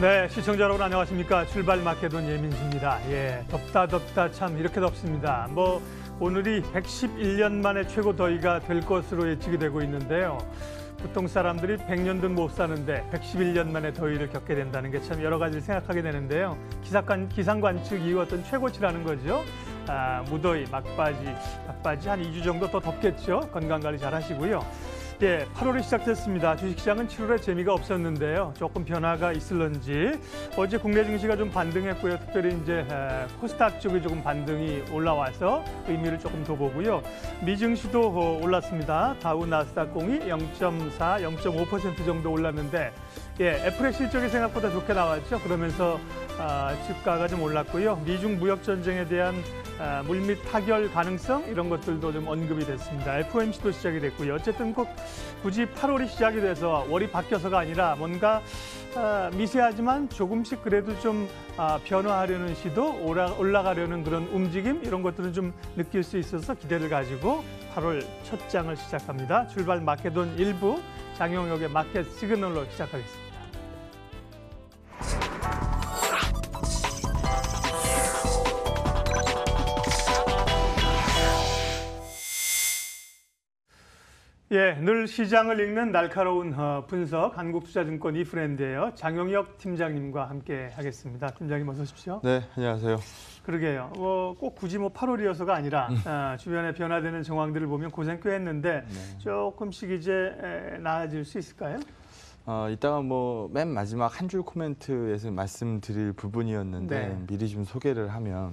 네, 시청자 여러분 안녕하십니까. 출발 마켓온 예민수입니다. 예, 덥다 덥다 참 이렇게 덥습니다. 뭐 오늘이 111년 만에 최고 더위가 될 것으로 예측이 되고 있는데요. 보통 사람들이 100년도 못 사는데 111년 만에 더위를 겪게 된다는 게 참 여러 가지를 생각하게 되는데요. 기상관, 기상관 측 이후 어떤 최고치라는 거죠. 아, 무더위, 막바지, 막바지 한 2주 정도 더 덥겠죠. 건강관리 잘 하시고요. 예, 8월이 시작됐습니다. 주식시장은 7월에 재미가 없었는데요. 조금 변화가 있을런지 어제 국내 증시가 좀 반등했고요. 특별히 이제 코스닥 쪽이 조금 반등이 올라와서 의미를 조금 더보고요미 증시도 어, 올랐습니다. 다우 나스닥 공이 0.4, 0.5% 정도 올랐는데 예, 애플의 실적이 생각보다 좋게 나왔죠. 그러면서 아, 집가가좀 올랐고요. 미중 무역 전쟁에 대한 아, 물밑 타결 가능성 이런 것들도 좀 언급이 됐습니다. FOMC도 시작이 됐고요. 어쨌든 꼭 굳이 8월이 시작이 돼서 월이 바뀌어서가 아니라 뭔가 아, 미세하지만 조금씩 그래도 좀 아, 변화하려는 시도 올라, 올라가려는 그런 움직임 이런 것들은 좀 느낄 수 있어서 기대를 가지고 8월 첫 장을 시작합니다. 출발 마켓돈 일부 장용역의 마켓 시그널로 시작하겠습니다. 예, 늘 시장을 읽는 날카로운 어, 분석 한국투자증권 이프랜드예요. 장영혁 팀장님과 함께 하겠습니다. 팀장님 어서 오십시오. 네, 안녕하세요. 그러게요. 뭐 꼭 굳이 뭐 8월이어서가 아니라 아, 주변에 변화되는 정황들을 보면 고생 꽤 했는데 네. 조금씩 이제 에, 나아질 수 있을까요? 어, 이따가 뭐 맨 마지막 한 줄 코멘트에서 말씀드릴 부분이었는데 네. 미리 좀 소개를 하면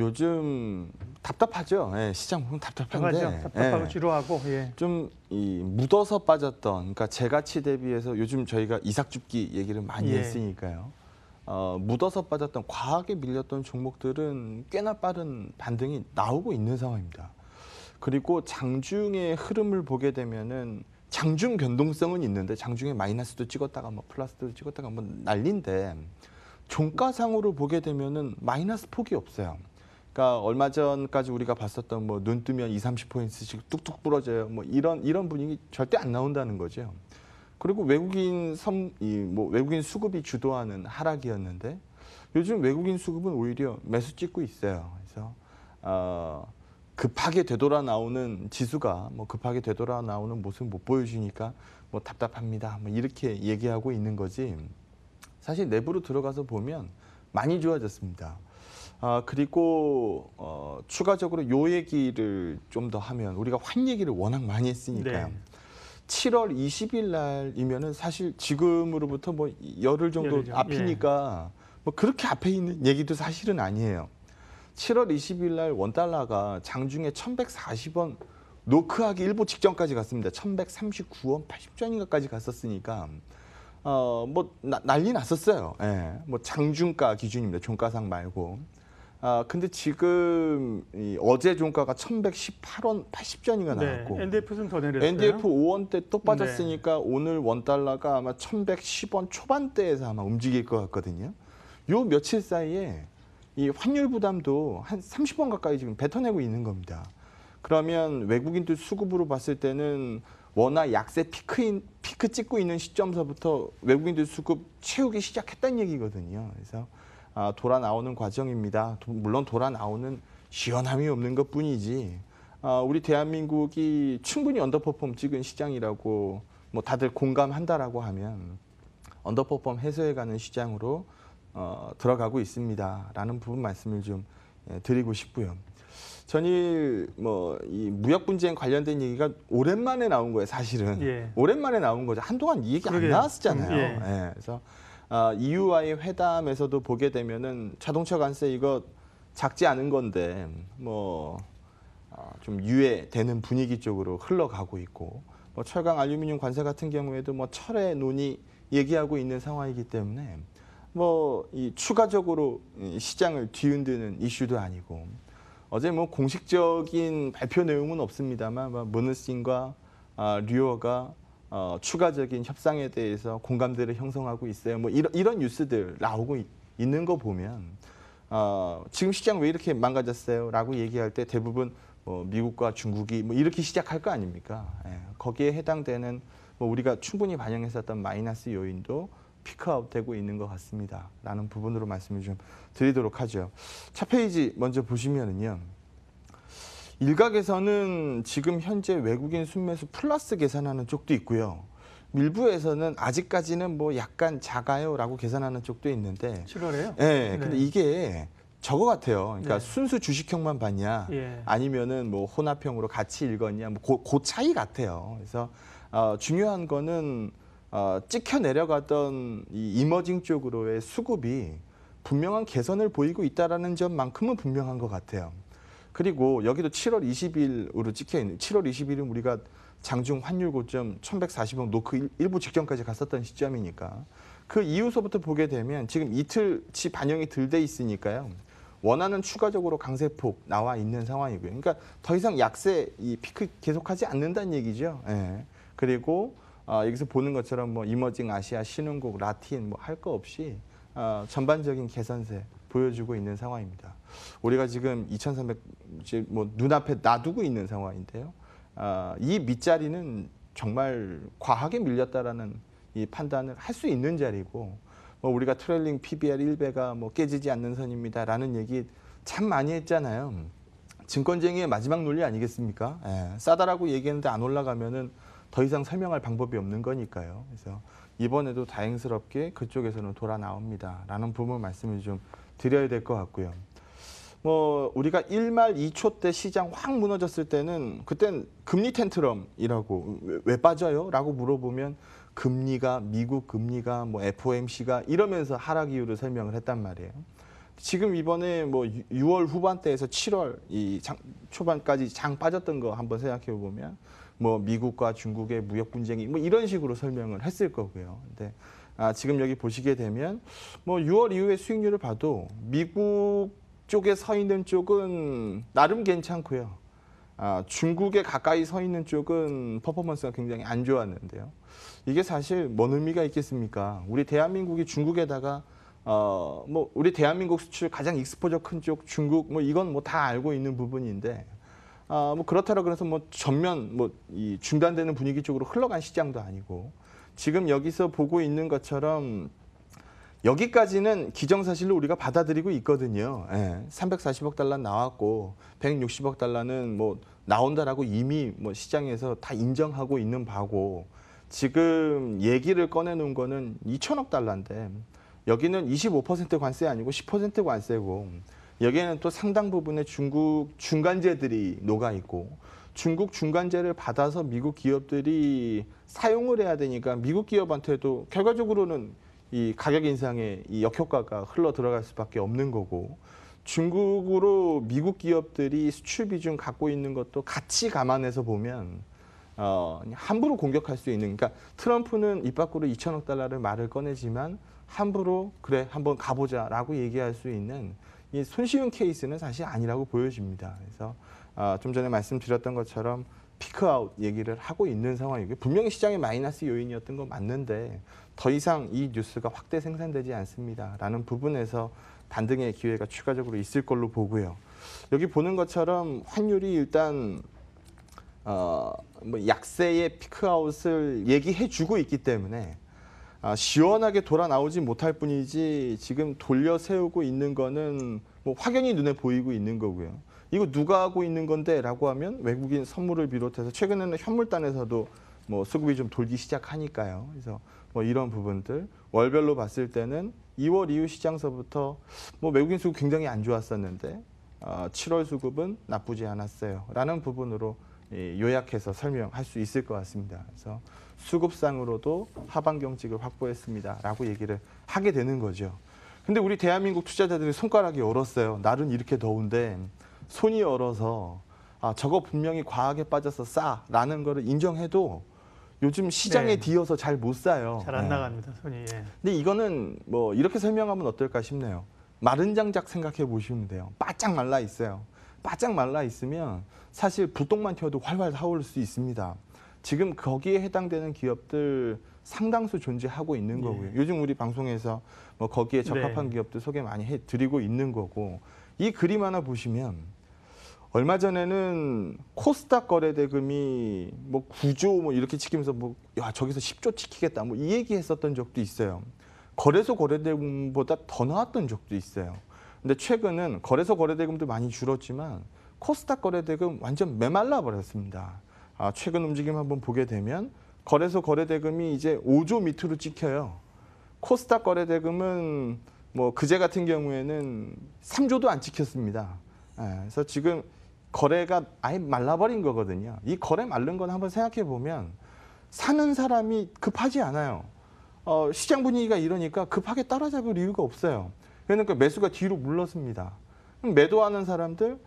요즘 답답하죠. 예, 시장 보면 답답한데. 맞아 답답하고 예. 지루하고. 예. 좀 이 묻어서 빠졌던 그러니까 재가치 대비해서 요즘 저희가 이삭줍기 얘기를 많이 예. 했으니까요. 어, 묻어서 빠졌던 과하게 밀렸던 종목들은 꽤나 빠른 반등이 나오고 있는 상황입니다. 그리고 장중의 흐름을 보게 되면은 장중 변동성은 있는데 장중에 마이너스도 찍었다가 뭐 플러스도 찍었다가 뭐 난린데 종가상으로 보게 되면은 마이너스 폭이 없어요. 그러니까 얼마 전까지 우리가 봤었던 뭐 눈 뜨면 2, 30포인트씩 뚝뚝 부러져요. 뭐 이런 이런 분위기 절대 안 나온다는 거죠. 그리고 외국인 섬, 이뭐 외국인 수급이 주도하는 하락이었는데 요즘 외국인 수급은 오히려 매수 찍고 있어요. 그래서 어, 급하게 되돌아 나오는 지수가 뭐 급하게 되돌아 나오는 모습 못 보여주니까 뭐 답답합니다. 뭐 이렇게 얘기하고 있는 거지. 사실 내부로 들어가서 보면 많이 좋아졌습니다. 아, 그리고 어, 추가적으로 요 얘기를 좀 더 하면 우리가 환 얘기를 워낙 많이 했으니까요. 네. 7월 20일 날이면은 사실 지금으로부터 뭐 열흘 정도 열흘 앞이니까 예. 뭐 그렇게 앞에 있는 얘기도 사실은 아니에요. 7월 20일 날 원달러가 장중에 1140원 노크하기 일보 직전까지 갔습니다. 1139원 80전인가까지 갔었으니까 어뭐 난리 났었어요. 예. 뭐 장중가 기준입니다. 종가상 말고. 아 근데 지금 이 어제 종가가 1,118원 80전인가 나왔고 네, NDF는 더 내렸어요. NDF 5원대 또 네. 빠졌으니까 네. 오늘 원 달러가 아마 1,110원 초반대에서 아마 움직일 것 같거든요. 요 며칠 사이에 이 환율 부담도 한 30원 가까이 지금 뱉어내고 있는 겁니다. 그러면 외국인들 수급으로 봤을 때는 워낙 약세 피크인 피크 찍고 있는 시점서부터 외국인들 수급 채우기 시작했다는 얘기거든요. 그래서 아, 돌아 나오는 과정입니다. 물론 돌아 나오는 시원함이 없는 것뿐이지 아, 우리 대한민국이 충분히 언더퍼폼 찍은 시장이라고 뭐 다들 공감한다라고 하면 언더퍼폼 해소해가는 시장으로 어, 들어가고 있습니다라는 부분 말씀을 좀 예, 드리고 싶고요. 전일 뭐이 무역 분쟁 관련된 얘기가 오랜만에 나온 거예요, 사실은. 예. 오랜만에 나온 거죠. 한동안 이 얘기 그러게요. 안 나왔었잖아요. 음, 예. 예. 그래서 아, EU와의 회담에서도 보게 되면은 자동차 관세 이거 작지 않은 건데 뭐좀 아, 유예되는 분위기 쪽으로 흘러가고 있고 뭐 철강 알루미늄 관세 같은 경우에도 뭐 철의 논의 얘기하고 있는 상황이기 때문에 뭐이 추가적으로 시장을 뒤흔드는 이슈도 아니고 어제 뭐 공식적인 발표 내용은 없습니다만 뭐 문스틴과 아, 류어가 어, 추가적인 협상에 대해서 공감대를 형성하고 있어요. 뭐 이런, 이런 뉴스들 나오고 있, 있는 거 보면 어, 지금 시장 왜 이렇게 망가졌어요? 라고 얘기할 때 대부분 뭐 미국과 중국이 뭐 이렇게 시작할 거 아닙니까? 예. 거기에 해당되는 뭐 우리가 충분히 반영했었던 마이너스 요인도 피크아웃되고 있는 것 같습니다. 라는 부분으로 말씀을 좀 드리도록 하죠. 차 페이지 먼저 보시면은요. 일각에서는 지금 현재 외국인 순매수 플러스 계산하는 쪽도 있고요. 일부에서는 아직까지는 뭐 약간 작아요라고 계산하는 쪽도 있는데 7월에요? 네, 예, 네. 근데 이게 저거 같아요. 그러니까 네. 순수 주식형만 봤냐, 예. 아니면은 뭐 혼합형으로 같이 읽었냐, 뭐 고, 그 차이 같아요. 그래서 어, 중요한 거는 어, 찍혀 내려가던이 이머징 쪽으로의 수급이 분명한 개선을 보이고 있다라는 점만큼은 분명한 것 같아요. 그리고 여기도 7월 20일으로 찍혀 있는 7월 20일은 우리가 장중 환율 고점 1140원 노크 일부 직전까지 갔었던 시점이니까 그 이후서부터 보게 되면 지금 이틀치 반영이 덜 돼 있으니까요. 원하는 추가적으로 강세폭 나와 있는 상황이고요. 그러니까 더 이상 약세 이 피크 계속하지 않는다는 얘기죠. 예. 그리고 어, 여기서 보는 것처럼 뭐 이머징 아시아 신흥국 라틴 뭐 할 거 없이 어, 전반적인 개선세 보여주고 있는 상황입니다. 우리가 지금 2,300, 이뭐 눈앞에 놔두고 있는 상황인데요. 아, 이 밑자리는 정말 과하게 밀렸다라는 이 판단을 할 수 있는 자리고, 뭐 우리가 트레일링 PBR 1배가 뭐 깨지지 않는 선입니다라는 얘기 참 많이 했잖아요. 증권쟁이의 마지막 논리 아니겠습니까? 예, 싸다라고 얘기했는데 안 올라가면은 더 이상 설명할 방법이 없는 거니까요. 그래서 이번에도 다행스럽게 그쪽에서는 돌아 나옵니다라는 부분 말씀을 좀 드려야 될 것 같고요. 뭐 우리가 1말 2초 때 시장 확 무너졌을 때는 그땐 금리 텐트럼이라고 왜, 왜 빠져요?라고 물어보면 금리가 미국 금리가 뭐 FOMC가 이러면서 하락 이유를 설명을 했단 말이에요. 지금 이번에 뭐 6월 후반대에서 7월 이 장, 초반까지 장 빠졌던 거 한번 생각해 보면 뭐 미국과 중국의 무역 분쟁이 뭐 이런 식으로 설명을 했을 거고요. 근데 아, 지금 여기 보시게 되면 뭐 6월 이후의 수익률을 봐도 미국 쪽에 서 있는 쪽은 나름 괜찮고요. 아, 중국에 가까이 서 있는 쪽은 퍼포먼스가 굉장히 안 좋았는데요. 이게 사실 뭔 의미가 있겠습니까? 우리 대한민국이 중국에다가 어, 뭐 우리 대한민국 수출 가장 익스포저 큰 쪽 중국 뭐 이건 뭐 다 알고 있는 부분인데 아, 뭐 그렇다고 라 그래서 뭐 전면 뭐 이 중단되는 분위기 쪽으로 흘러간 시장도 아니고 지금 여기서 보고 있는 것처럼 여기까지는 기정사실로 우리가 받아들이고 있거든요. 예, 340억 달러 나왔고 160억 달러는 뭐 나온다라고 이미 뭐 시장에서 다 인정하고 있는 바고 지금 얘기를 꺼내놓은 거는 2천억 달러인데 여기는 25% 관세 아니고 10% 관세고 여기에는 또 상당 부분의 중국 중간재들이 녹아 있고 중국 중간재를 받아서 미국 기업들이 사용을 해야 되니까 미국 기업한테도 결과적으로는 이 가격 인상의 이 역효과가 흘러 들어갈 수밖에 없는 거고 중국으로 미국 기업들이 수출 비중 갖고 있는 것도 같이 감안해서 보면 어, 함부로 공격할 수 있는 그러니까 트럼프는 입 밖으로 2천억 달러를 말을 꺼내지만 함부로 그래 한번 가보자라고 얘기할 수 있는 이 손쉬운 케이스는 사실 아니라고 보여집니다. 그래서 아, 좀 전에 말씀드렸던 것처럼 피크아웃 얘기를 하고 있는 상황이고요. 분명히 시장의 마이너스 요인이었던 건 맞는데 더 이상 이 뉴스가 확대 생산되지 않습니다라는 부분에서 반등의 기회가 추가적으로 있을 걸로 보고요. 여기 보는 것처럼 환율이 일단 어, 뭐 약세의 피크아웃을 얘기해주고 있기 때문에 아, 시원하게 돌아 나오지 못할 뿐이지 지금 돌려 세우고 있는 거는 뭐 확연히 눈에 보이고 있는 거고요. 이거 누가 하고 있는 건데라고 하면 외국인 선물을 비롯해서 최근에는 현물단에서도 뭐 수급이 좀 돌기 시작하니까요. 그래서 뭐 이런 부분들 월별로 봤을 때는 2월 이후 시장서부터 뭐 외국인 수급 굉장히 안 좋았었는데 어, 7월 수급은 나쁘지 않았어요. 라는 부분으로 예, 요약해서 설명할 수 있을 것 같습니다. 그래서 수급상으로도 하반 경직을 확보했습니다. 라고 얘기를 하게 되는 거죠. 근데 우리 대한민국 투자자들이 손가락이 얼었어요. 날은 이렇게 더운데 손이 얼어서 아 저거 분명히 과하게 빠져서 싸라는 거를 인정해도 요즘 시장에 네. 뒤어서 잘못 사요. 잘안 네. 나갑니다 손이. 예. 근데 이거는 뭐 이렇게 설명하면 어떨까 싶네요. 마른 장작 생각해 보시면 돼요. 바짝 말라 있어요. 바짝 말라 있으면 사실 불똥만 튀어도 활활 타오수 있습니다. 지금 거기에 해당되는 기업들 상당수 존재하고 있는 예. 거고요. 예. 요즘 우리 방송에서 뭐 거기에 적합한 네. 기업들 소개 많이 해드리고 있는 거고 이 그림 하나 보시면 얼마 전에는 코스닥 거래 대금이 뭐 9조 뭐 이렇게 찍히면서 뭐야 저기서 10조 찍히겠다 뭐 이 얘기 했었던 적도 있어요. 거래소 거래 대금보다 더 나왔던 적도 있어요. 근데 최근은 거래소 거래 대금도 많이 줄었지만 코스닥 거래 대금 완전 메말라 버렸습니다. 아, 최근 움직임 한번 보게 되면 거래소 거래 대금이 이제 5조 밑으로 찍혀요. 코스닥 거래 대금은 뭐 그제 같은 경우에는 3조도 안 찍혔습니다. 예, 그래서 지금 거래가 아예 말라버린 거거든요. 이 거래 말른 건 한번 생각해 보면 사는 사람이 급하지 않아요. 어, 시장 분위기가 이러니까 급하게 따라잡을 이유가 없어요. 그러니까 매수가 뒤로 물렀습니다. 매도하는 사람들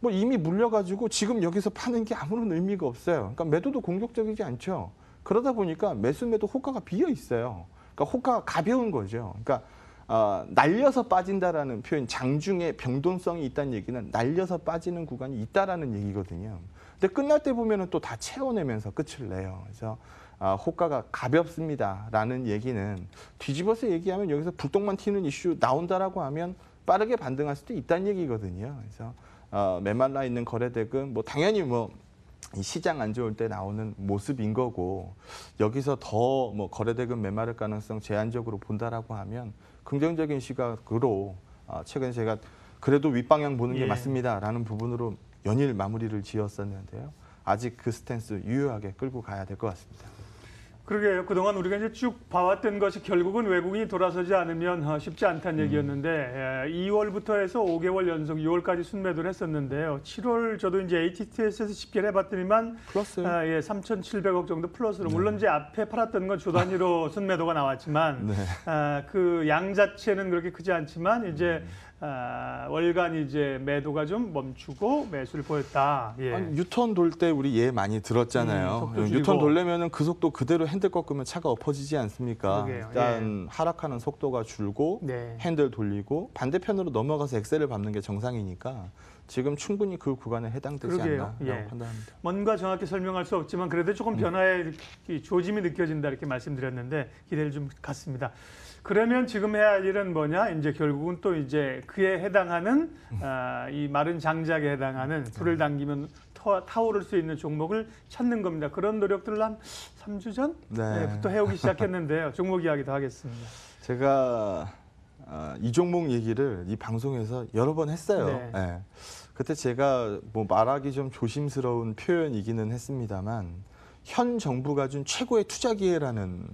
뭐 이미 물려가지고 지금 여기서 파는 게 아무런 의미가 없어요. 그러니까 매도도 공격적이지 않죠. 그러다 보니까 매수 매도 호가가 비어 있어요. 그러니까 호가가 가벼운 거죠. 그러니까 어, 날려서 빠진다라는 표현, 장중에 병동성이 있다는 얘기는 날려서 빠지는 구간이 있다라는 얘기거든요. 근데 끝날 때 보면은 또 다 채워내면서 끝을 내요. 그래서 아, 호가가 가볍습니다라는 얘기는 뒤집어서 얘기하면 여기서 불똥만 튀는 이슈 나온다라고 하면 빠르게 반등할 수도 있다는 얘기거든요. 그래서 어, 메말라 있는 거래대금 뭐 당연히 뭐이 시장 안 좋을 때 나오는 모습인 거고 여기서 더뭐 거래대금 메마를 가능성 제한적으로 본다라고 하면 긍정적인 시각으로 어, 최근 제가 그래도 윗방향 보는 게 예. 맞습니다라는 부분으로 연일 마무리를 지었었는데요. 아직 그 스탠스 유효하게 끌고 가야 될 것 같습니다. 그러게요. 그동안 우리가 이제 쭉 봐왔던 것이 결국은 외국인이 돌아서지 않으면 어, 쉽지 않다는 음. 얘기였는데 음. 예, 2월부터 해서 5개월 연속 6월까지 순매도를 했었는데요. 7월 저도 이제 ATTS에서 집계를 해봤더니만 플러스 아, 예, 3,700억 정도 플러스로 네. 물론 이제 앞에 팔았던 건주 단위로 순매도가 나왔지만 네. 아, 그양 자체는 그렇게 크지 않지만 이제 음. 아, 월간 이제 매도가 좀 멈추고 매수를 보였다. 예. 아니, 유턴 돌 때 우리 예 많이 들었잖아요. 음, 유턴 돌려면은 그 속도 그대로 핸들 꺾으면 차가 엎어지지 않습니까? 그러게요. 일단 예. 하락하는 속도가 줄고 네. 핸들 돌리고 반대편으로 넘어가서 엑셀을 밟는 게 정상이니까 지금 충분히 그 구간에 해당되지 그러게요. 않나 예. 판단합니다. 뭔가 정확히 설명할 수 없지만 그래도 조금 음. 변화의 음. 조짐이 느껴진다 이렇게 말씀드렸는데 기대를 좀 갖습니다. 그러면 지금 해야 할 일은 뭐냐? 이제 결국은 또 이제 그에 해당하는 아, 이 마른 장작에 해당하는 불을 음. 당기면 타오를 수 있는 종목을 찾는 겁니다. 그런 노력들을 한 3주 전부터 네. 네 해오기 시작했는데요. 종목 이야기도 하겠습니다. 제가 아, 이 종목 얘기를 이 방송에서 여러 번 했어요. 네. 네. 그때 제가 뭐 말하기 좀 조심스러운 표현이기는 했습니다만 현 정부가 준 최고의 투자 기회라는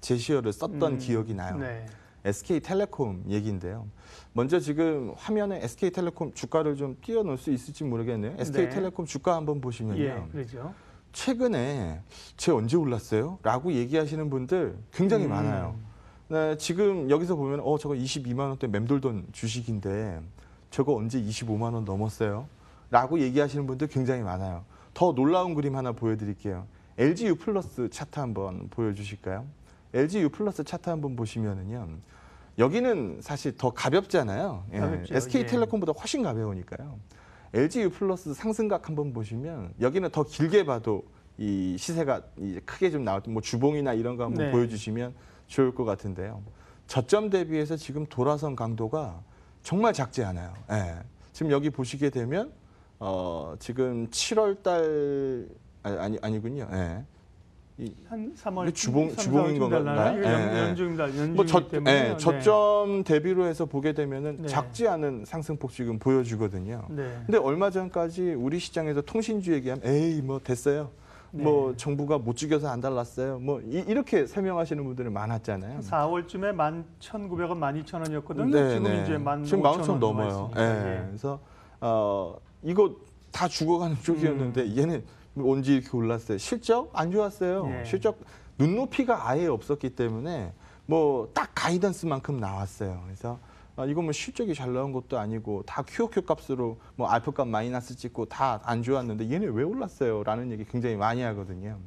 제시어를 썼던 음. 기억이 나요. 네. SK텔레콤 얘기인데요. 먼저 지금 화면에 SK텔레콤 주가를 좀 띄워놓을 수 있을지 모르겠네요. SK텔레콤 네. 주가 한번 보시면요. 예, 그렇죠. 최근에 쟤 언제 올랐어요? 라고 얘기하시는 분들 굉장히 음. 많아요. 네, 지금 여기서 보면 어 저거 22만 원대 맴돌던 주식인데 저거 언제 25만 원 넘었어요? 라고 얘기하시는 분들 굉장히 많아요. 더 놀라운 그림 하나 보여드릴게요. LG U 플러스 차트 한번 보여주실까요? LG U 플러스 차트 한번 보시면은요. 여기는 사실 더 가볍잖아요. 예. 가볍죠, 예. SK텔레콤보다 훨씬 가벼우니까요. LG U 플러스 상승각 한번 보시면 여기는 더 길게 봐도 이 시세가 이제 크게 좀 나올 뭐 주봉이나 이런 거 한번 네. 보여주시면 좋을 것 같은데요. 저점 대비해서 지금 돌아선 강도가 정말 작지 않아요. 예. 지금 여기 보시게 되면 어 지금 7월 달 아, 아니 아니군요. 예. 한 3월 주봉 3, 주봉인 건가요? 네. 예, 연중입니 예. 연중 뭐 저, 때문에 예, 네. 저점 대비로 해서 보게 되면은 네. 작지 않은 상승폭 지금 보여주거든요. 네. 근데 얼마 전까지 우리 시장에서 통신주 얘기하면 에이 뭐 됐어요. 네. 뭐 정부가 못 죽여서 안 달랐어요. 뭐 이, 이 렇게 설명하시는 분들이 많았잖아요. 4월쯤에 11,900원, 12,000원이었거든요. 네, 지금 네. 이제 15,000원 15 넘어요. 네. 네. 그래서 어 이거 다 죽어가는 쪽이었는데 음. 얘는 온지 이렇게 올랐어요. 실적 안 좋았어요. 예. 실적 눈높이가 아예 없었기 때문에 뭐 딱 가이던스만큼 나왔어요. 그래서 아, 이거 뭐 실적이 잘 나온 것도 아니고 다 QOQ 값으로 뭐 알파 값 마이너스 찍고 다 안 좋았는데 얘네 왜 올랐어요? 라는 얘기 굉장히 많이 하거든요.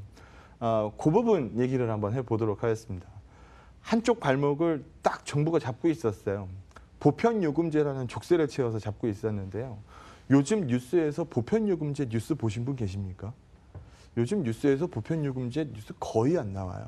어, 그 부분 얘기를 한번 해보도록 하겠습니다. 한쪽 발목을 딱 정부가 잡고 있었어요. 보편요금제라는 족쇄를 채워서 잡고 있었는데요. 요즘 뉴스에서 보편요금제 뉴스 보신 분 계십니까? 요즘 뉴스에서 보편요금제 뉴스 거의 안 나와요.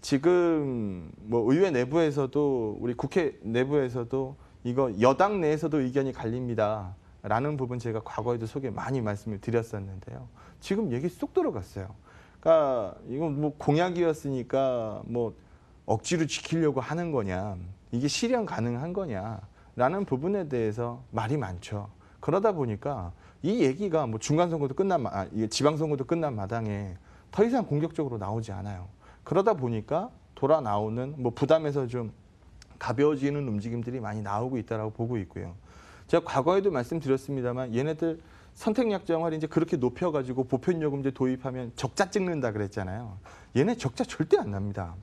지금 뭐 의회 내부에서도 우리 국회 내부에서도 이거 여당 내에서도 의견이 갈립니다. 라는 부분 제가 과거에도 소개 많이 말씀을 드렸었는데요. 지금 얘기 쏙 들어갔어요. 그러니까 이건 뭐 공약이었으니까 뭐 억지로 지키려고 하는 거냐, 이게 실현 가능한 거냐라는 부분에 대해서 말이 많죠. 그러다 보니까 이 얘기가 뭐 중간 선거도 끝난 아, 이게 지방 선거도 끝난 마당에 더 이상 공격적으로 나오지 않아요. 그러다 보니까 돌아 나오는 뭐 부담에서 좀 가벼워지는 움직임들이 많이 나오고 있다라고 보고 있고요. 제가 과거에도 말씀드렸습니다만 얘네들 선택약정을 이제 그렇게 높여가지고 보편요금제 도입하면 적자 찍는다 그랬잖아요. 얘네 적자 절대 안 납니다.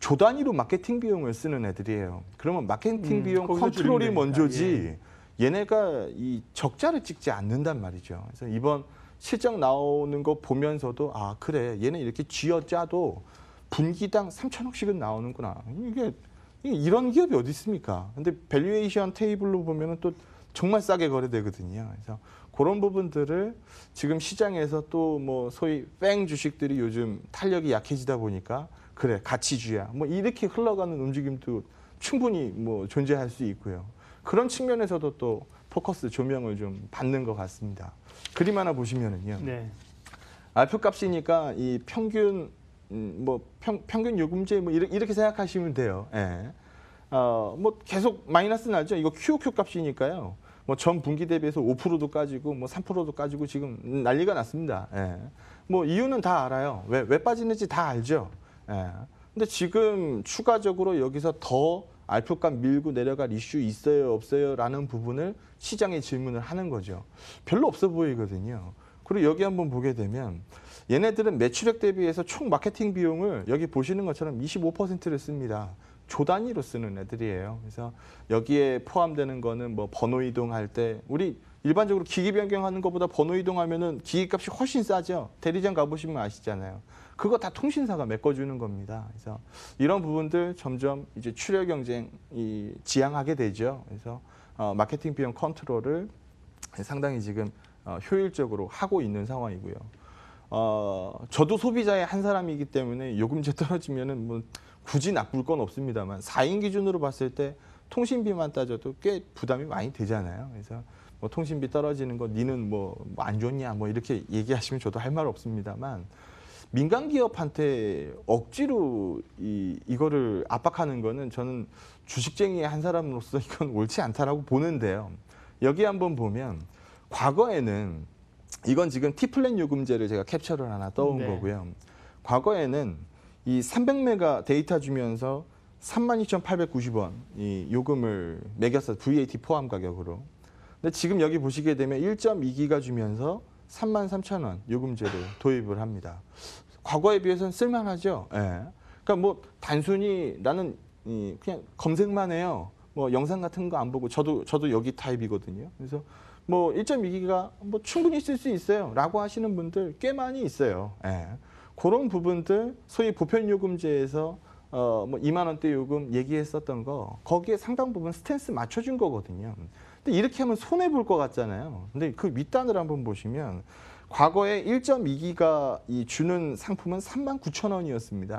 조 단위로 마케팅 비용을 쓰는 애들이에요. 그러면 마케팅 음, 비용 컨트롤이 먼저지 예. 얘네가 이 적자를 찍지 않는단 말이죠. 그래서 이번 실적 나오는 거 보면서도 아 그래 얘네 이렇게 쥐어짜도 분기당 3천억씩은 나오는구나. 이게, 이런 기업이 어디 있습니까? 근데 밸류에이션 테이블로 보면은 또 정말 싸게 거래되거든요. 그래서 그런 부분들을 지금 시장에서 또 뭐 소위 뺑 주식들이 요즘 탄력이 약해지다 보니까 그래 가치주야 뭐 이렇게 흘러가는 움직임도 충분히 뭐 존재할 수 있고요. 그런 측면에서도 또 포커스 조명을 좀 받는 것 같습니다. 그림 하나 보시면은요. 네. 아, 표값이니까 이 평균 음, 뭐 평, 평균 요금제 뭐 이렇게, 이렇게 생각하시면 돼요. 예. 어, 뭐 계속 마이너스 나죠. 이거 QQ 값이니까요. 뭐 전 분기 대비해서 5%도 까지고 뭐 3%도 까지고 지금 난리가 났습니다. 예. 뭐 이유는 다 알아요. 왜, 왜 빠지는지 다 알죠. 예. 근데 지금 추가적으로 여기서 더 알프값 밀고 내려갈 이슈 있어요 없어요 라는 부분을 시장에 질문을 하는 거죠. 별로 없어 보이거든요. 그리고 여기 한번 보게 되면 얘네들은 매출액 대비해서 총 마케팅 비용을 여기 보시는 것처럼 25%를 씁니다. 조 단위로 쓰는 애들이에요. 그래서 여기에 포함되는 거는 뭐 번호 이동할 때 우리 일반적으로 기기 변경하는 것보다 번호 이동하면은 기기값이 훨씬 싸죠. 대리점 가보시면 아시잖아요. 그거 다 통신사가 메꿔주는 겁니다. 그래서 이런 부분들 점점 이제 출혈 경쟁이 지향하게 되죠. 그래서 어, 마케팅 비용 컨트롤을 상당히 지금 어, 효율적으로 하고 있는 상황이고요. 어, 저도 소비자의 한 사람이기 때문에 요금제 떨어지면은 뭐 굳이 나쁠 건 없습니다만 4인 기준으로 봤을 때 통신비만 따져도 꽤 부담이 많이 되잖아요. 그래서 뭐 통신비 떨어지는 거 니는 뭐안 뭐 좋냐 뭐 이렇게 얘기하시면 저도 할 말 없습니다만 민간 기업한테 억지로 이 이거를 압박하는 거는 저는 주식쟁이 한 사람으로서 이건 옳지 않다라고 보는데요. 여기 한번 보면 과거에는 이건 지금 티플랜 요금제를 제가 캡처를 하나 떠온 네. 거고요. 과거에는 이 300메가 데이터 주면서 32,890원 이 요금을 매겼어 VAT 포함 가격으로. 근데 지금 여기 보시게 되면 1.2기가 주면서 33,000원 요금제를 도입을 합니다. 과거에 비해서는 쓸만하죠. 예. 그러니까 뭐 단순히 나는 이 그냥 검색만 해요. 뭐 영상 같은 거 안 보고 저도 저도 여기 타입이거든요. 그래서 뭐 1.2기가 뭐 충분히 쓸 수 있어요라고 하시는 분들 꽤 많이 있어요. 예. 그런 부분들 소위 보편요금제에서 어, 뭐 2만 원대 요금 얘기했었던 거 거기에 상당 부분 스탠스 맞춰준 거거든요. 근데 이렇게 하면 손해 볼것 같잖아요. 근데 그밑단을 한번 보시면 과거에 1.2기가 이 주는 상품은 3만 9천 원이었습니다.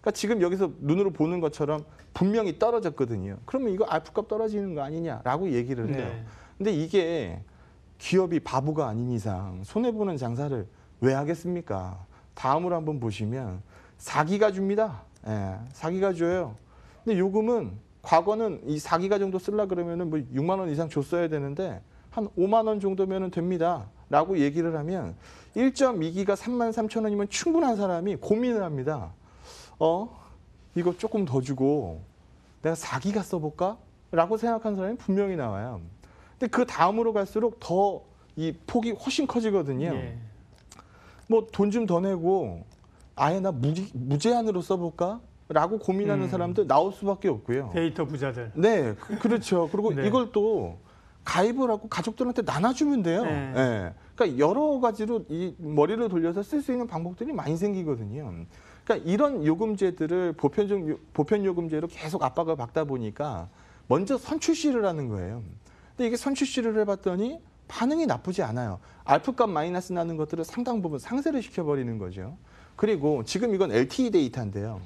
그러니까 지금 여기서 눈으로 보는 것처럼 분명히 떨어졌거든요. 그러면 이거 알프값 떨어지는 거 아니냐라고 얘기를 네. 해요. 네. 근데 이게 기업이 바보가 아닌 이상 손해 보는 장사를 왜 하겠습니까? 다음으로 한번 보시면 4기가 줍니다. 예, 4기가 줘요. 근데 요금은 과거는 이 4기가 정도 쓸라 그러면은 뭐 6만 원 이상 줬어야 되는데 한 5만 원 정도면은 됩니다. 라고 얘기를 하면 1.2기가 3만 3천 원이면 충분한 사람이 고민을 합니다. 어? 이거 조금 더 주고 내가 4기가 써볼까? 라고 생각한 사람이 분명히 나와요. 근데 그 다음으로 갈수록 더 이 폭이 훨씬 커지거든요. 예. 뭐돈좀더 내고 아예 나 무지, 무제한으로 써볼까? 라고 고민하는 음. 사람들 나올 수밖에 없고요. 데이터 부자들. 네, 그, 그렇죠. 그리고 네. 이걸 또 가입을 하고 가족들한테 나눠주면 돼요. 네. 네. 그러니까 여러 가지로 이 머리를 돌려서 쓸 수 있는 방법들이 많이 생기거든요. 그러니까 이런 요금제들을 보편적 보편 요금제로 계속 압박을 받다 보니까 먼저 선출시를 하는 거예요. 근데 이게 선출시를 해봤더니 반응이 나쁘지 않아요. 알프값 마이너스 나는 것들을 상당 부분 상쇄를 시켜버리는 거죠. 그리고 지금 이건 LTE 데이터인데요.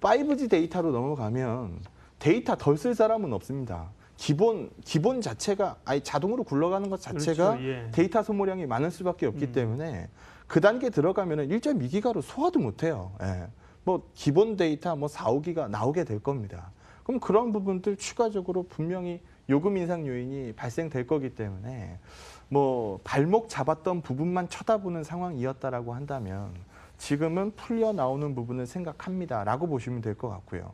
5G 데이터로 넘어가면 데이터 덜 쓸 사람은 없습니다. 기본 기본 자체가 아예 자동으로 굴러가는 것 자체가 그렇죠, 예. 데이터 소모량이 많을 수밖에 없기 음. 때문에 그 단계 들어가면 1.2기가로 소화도 못 해요. 예. 뭐 기본 데이터 뭐 4, 5기가 나오게 될 겁니다. 그럼 그런 부분들 추가적으로 분명히 요금 인상 요인이 발생될 거기 때문에 뭐 발목 잡았던 부분만 쳐다보는 상황이었다라고 한다면 지금은 풀려 나오는 부분을 생각합니다라고 보시면 될 것 같고요.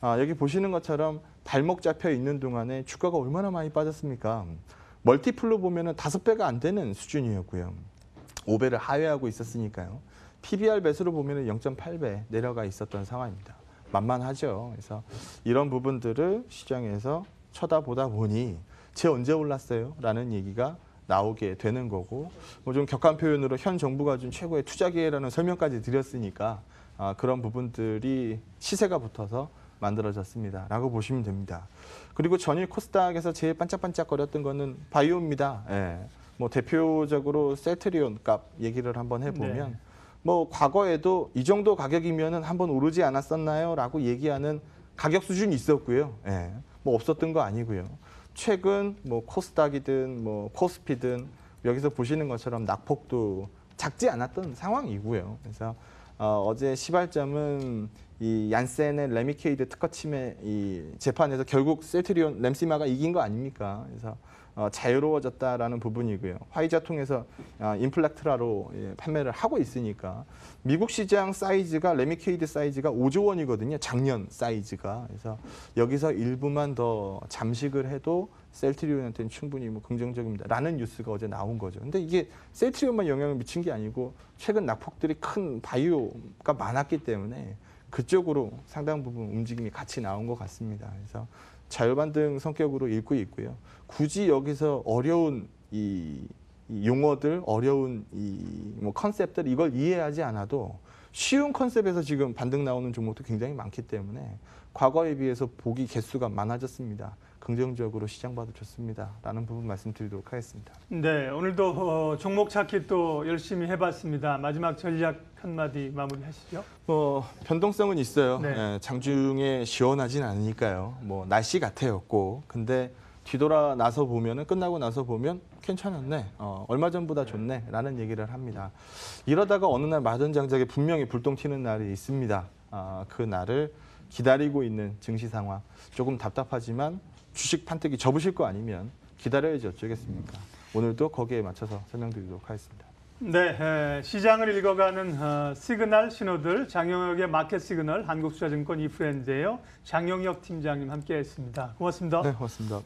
아, 여기 보시는 것처럼 발목 잡혀 있는 동안에 주가가 얼마나 많이 빠졌습니까? 멀티플로 보면 은 다섯 배가 안 되는 수준이었고요. 5배를 하회하고 있었으니까요. PBR 배수로 보면 은 0.8배 내려가 있었던 상황입니다. 만만하죠. 그래서 이런 부분들을 시장에서 쳐다보다 보니 제 언제 올랐어요? 라는 얘기가 나오게 되는 거고 뭐 좀 격한 표현으로 현 정부가 준 최고의 투자 기회라는 설명까지 드렸으니까 아, 그런 부분들이 시세가 붙어서 만들어졌습니다. 라고 보시면 됩니다. 그리고 전일 코스닥에서 제일 반짝반짝거렸던 거는 바이오입니다. 예. 뭐 대표적으로 세트리온값 얘기를 한번 해보면 네. 뭐 과거에도 이 정도 가격이면 한번 오르지 않았었나요? 라고 얘기하는 가격 수준이 있었고요. 예. 뭐 없었던 거 아니고요. 최근 뭐 코스닥이든 뭐 코스피든 여기서 보시는 것처럼 낙폭도 작지 않았던 상황이고요. 그래서 어, 제 시발점은 이 얀센의 레미케이드 특허 침해 이 재판에서 결국 셀트리온 램시마가 이긴 거 아닙니까? 그래서 어, 자유로워졌다라는 부분이고요. 화이자 통해서 아, 인플렉트라로 예, 판매를 하고 있으니까 미국 시장 사이즈가 레미케이드 사이즈가 5조 원이거든요. 작년 사이즈가 그래서 여기서 일부만 더 잠식을 해도 셀트리온한테는 충분히 뭐 긍정적입니다라는 뉴스가 어제 나온 거죠. 근데 이게 셀트리온만 영향을 미친 게 아니고 최근 낙폭들이 큰 바이오가 많았기 때문에 그쪽으로 상당 부분 움직임이 같이 나온 것 같습니다. 그래서 자유반등 성격으로 읽고 있고요. 굳이 여기서 어려운 이, 이 용어들, 어려운 이 뭐 컨셉들 이걸 이해하지 않아도 쉬운 컨셉에서 지금 반등 나오는 종목도 굉장히 많기 때문에 과거에 비해서 보기 개수가 많아졌습니다. 긍정적으로 시장봐도 좋습니다. 라는 부분 말씀드리도록 하겠습니다. 네, 오늘도 어, 종목 찾기 또 열심히 해봤습니다. 마지막 전략 한마디 마무리하시죠. 뭐 변동성은 있어요. 네. 네 장중에 시원하진 않으니까요. 뭐 날씨 같아였고 근데 뒤돌아 나서 보면 끝나고 나서 보면 괜찮았네, 어, 얼마 전보다 네. 좋네라는 얘기를 합니다. 이러다가 어느 날 마전 장작에 분명히 불똥 튀는 날이 있습니다. 아, 그 날을 기다리고 있는 증시 상황 조금 답답하지만 주식 판때기 접으실 거 아니면 기다려야지 어쩌겠습니까? 오늘도 거기에 맞춰서 설명드리도록 하겠습니다. 네, 시장을 읽어가는 어, 시그널 신호들 장영혁의 마켓 시그널 한국투자증권 이프랜드예요. 장영혁 팀장님 함께했습니다. 고맙습니다. 네, 고맙습니다.